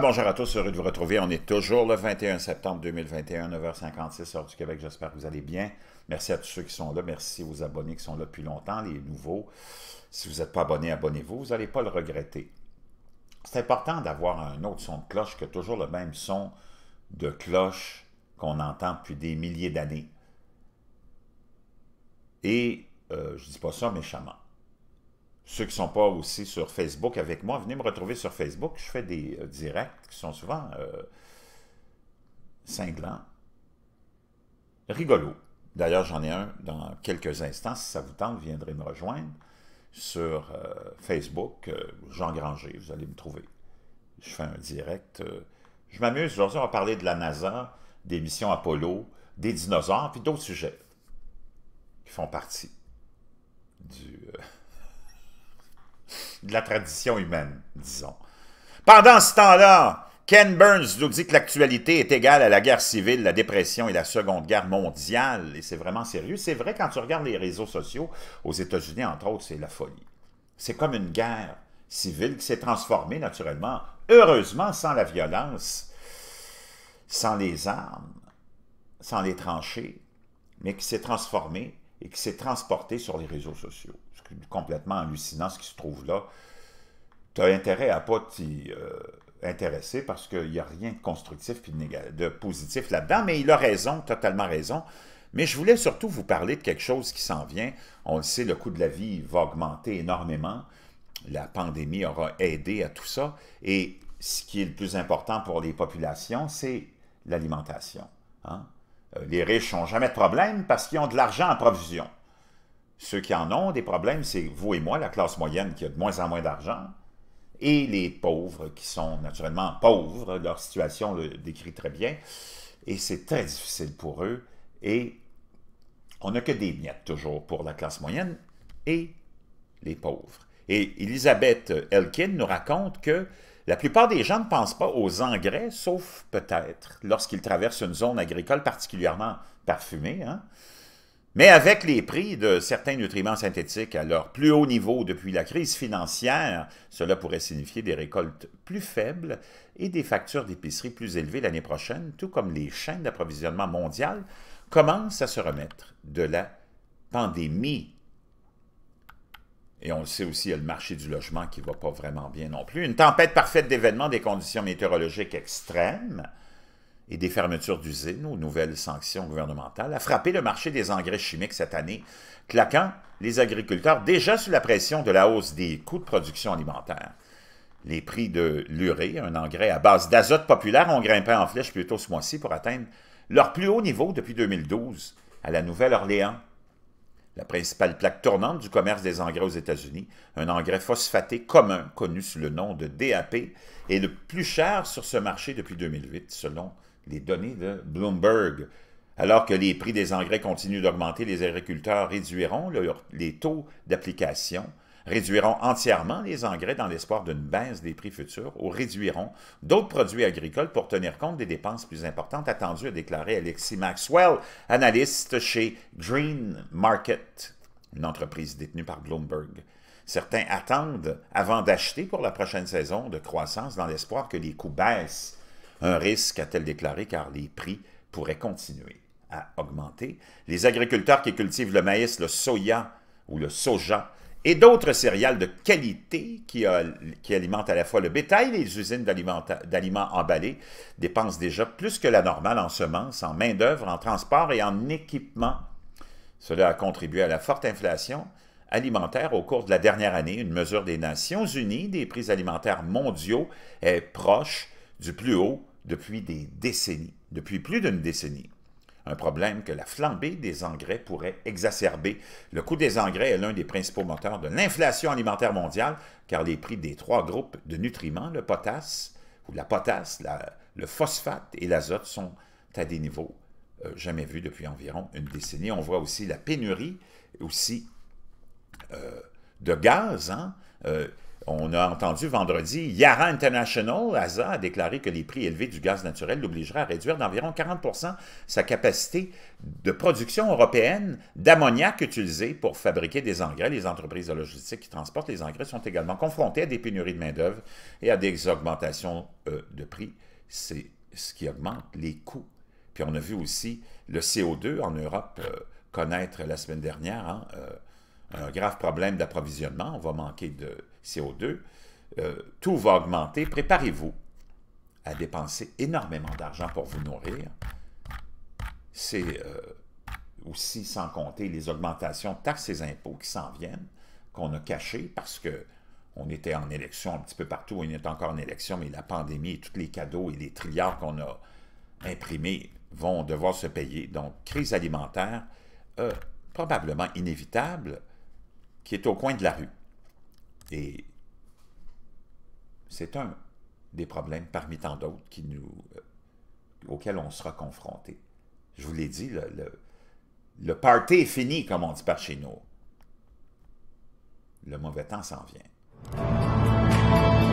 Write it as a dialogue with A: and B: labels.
A: bonjour à tous, heureux de vous retrouver. On est toujours le 21 septembre 2021, 9h56, heure du Québec. J'espère que vous allez bien. Merci à tous ceux qui sont là. Merci aux abonnés qui sont là depuis longtemps, les nouveaux. Si vous n'êtes pas abonné, abonnez-vous. Vous n'allez pas le regretter. C'est important d'avoir un autre son de cloche que toujours le même son de cloche qu'on entend depuis des milliers d'années. Et, euh, je ne dis pas ça méchamment, ceux qui ne sont pas aussi sur Facebook avec moi, venez me retrouver sur Facebook. Je fais des euh, directs qui sont souvent euh, cinglants, rigolos. D'ailleurs, j'en ai un dans quelques instants. Si ça vous tente, viendrez me rejoindre sur euh, Facebook, Jean Granger, vous allez me trouver. Je fais un direct. je m'amuse. Aujourd'hui, à parler de la NASA, des missions Apollo, des dinosaures, puis d'autres sujets qui font partie de la tradition humaine, disons. Pendant ce temps-là, Ken Burns nous dit que l'actualité est égale à la guerre civile, la dépression et la Seconde Guerre mondiale. Et c'est vraiment sérieux. C'est vrai, quand tu regardes les réseaux sociaux, aux États-Unis, entre autres, c'est la folie. C'est comme une guerre civile qui s'est transformée, naturellement, heureusement, sans la violence, sans les armes, sans les tranchées, mais qui s'est transformée et qui s'est transporté sur les réseaux sociaux. C'est complètement hallucinant ce qui se trouve là. Tu as intérêt à pas t'y euh, intéresser parce qu'il n'y a rien de constructif et de, de positif là-dedans, mais il a raison, totalement raison. Mais je voulais surtout vous parler de quelque chose qui s'en vient. On le sait, le coût de la vie va augmenter énormément. La pandémie aura aidé à tout ça. Et ce qui est le plus important pour les populations, c'est l'alimentation. Hein? Euh, les riches n'ont jamais de problème parce qu'ils ont de l'argent en provision. Ceux qui en ont des problèmes, c'est vous et moi, la classe moyenne qui a de moins en moins d'argent, et les pauvres qui sont naturellement pauvres, leur situation le décrit très bien, et c'est très difficile pour eux, et on n'a que des miettes toujours pour la classe moyenne et les pauvres. Et Elisabeth Elkin nous raconte que la plupart des gens ne pensent pas aux engrais, sauf peut-être lorsqu'ils traversent une zone agricole particulièrement parfumée. Hein. Mais avec les prix de certains nutriments synthétiques à leur plus haut niveau depuis la crise financière, cela pourrait signifier des récoltes plus faibles et des factures d'épicerie plus élevées l'année prochaine, tout comme les chaînes d'approvisionnement mondiales commencent à se remettre de la pandémie et on le sait aussi, il y a le marché du logement qui ne va pas vraiment bien non plus. Une tempête parfaite d'événements, des conditions météorologiques extrêmes et des fermetures d'usines aux nouvelles sanctions gouvernementales a frappé le marché des engrais chimiques cette année, claquant les agriculteurs déjà sous la pression de la hausse des coûts de production alimentaire. Les prix de l'urée, un engrais à base d'azote populaire, ont grimpé en flèche plutôt ce mois-ci pour atteindre leur plus haut niveau depuis 2012 à la Nouvelle-Orléans la principale plaque tournante du commerce des engrais aux États-Unis, un engrais phosphaté commun connu sous le nom de DAP est le plus cher sur ce marché depuis 2008 selon les données de Bloomberg. Alors que les prix des engrais continuent d'augmenter, les agriculteurs réduiront les taux d'application réduiront entièrement les engrais dans l'espoir d'une baisse des prix futurs ou réduiront d'autres produits agricoles pour tenir compte des dépenses plus importantes attendues, a déclaré Alexis Maxwell, analyste chez Green Market, une entreprise détenue par Bloomberg. Certains attendent avant d'acheter pour la prochaine saison de croissance dans l'espoir que les coûts baissent. Un risque, a-t-elle déclaré, car les prix pourraient continuer à augmenter. Les agriculteurs qui cultivent le maïs, le soya ou le soja et d'autres céréales de qualité euh, qui, alimentent à la fois le bétail et les usines d'aliments emballés dépensent déjà plus que la normale en semences, en main-d'œuvre, en transport et en équipement. Cela a contribué à la forte inflation alimentaire au cours de la dernière année, une mesure des Nations Unies des prix alimentaires mondiaux est proche du plus haut depuis des décennies, depuis plus d'une décennie un problème que la flambée des engrais pourrait exacerber. Le coût des engrais est l'un des principaux moteurs de l'inflation alimentaire mondiale, car les prix des trois groupes de nutriments, le potasse, ou la potasse, le phosphate et l'azote, sont à des niveaux euh, jamais vus depuis environ une décennie. On voit aussi la pénurie, aussi euh, de gaz, hein, euh, on a entendu vendredi, Yara International, ASA, a déclaré que les prix élevés du gaz naturel l'obligeraient à réduire d'environ 40 sa capacité de production européenne d'ammoniac utilisé pour fabriquer des engrais. Les entreprises de logistique qui transportent les engrais sont également confrontées à des pénuries de main-d'œuvre et à des augmentations euh, de prix. C'est ce qui augmente les coûts. Puis on a vu aussi le CO2 en Europe euh, connaître la semaine dernière hein, euh, un grave problème d'approvisionnement. On va manquer de CO2, euh, tout va augmenter. Préparez-vous à dépenser énormément d'argent pour vous nourrir. C'est euh, aussi sans compter les augmentations de taxes et impôts qui s'en viennent, qu'on a cachées parce que on était en élection un petit peu partout, on est encore en élection, mais la pandémie et tous les cadeaux et les trilliards qu'on a imprimés vont devoir se payer. Donc, crise alimentaire euh, probablement inévitable qui est au coin de la rue. Et c'est un des problèmes parmi tant d'autres qui nous, euh, auxquels on sera confronté. Je vous l'ai dit, le, le, le party est fini, comme on dit par chez nous. Le mauvais temps s'en vient.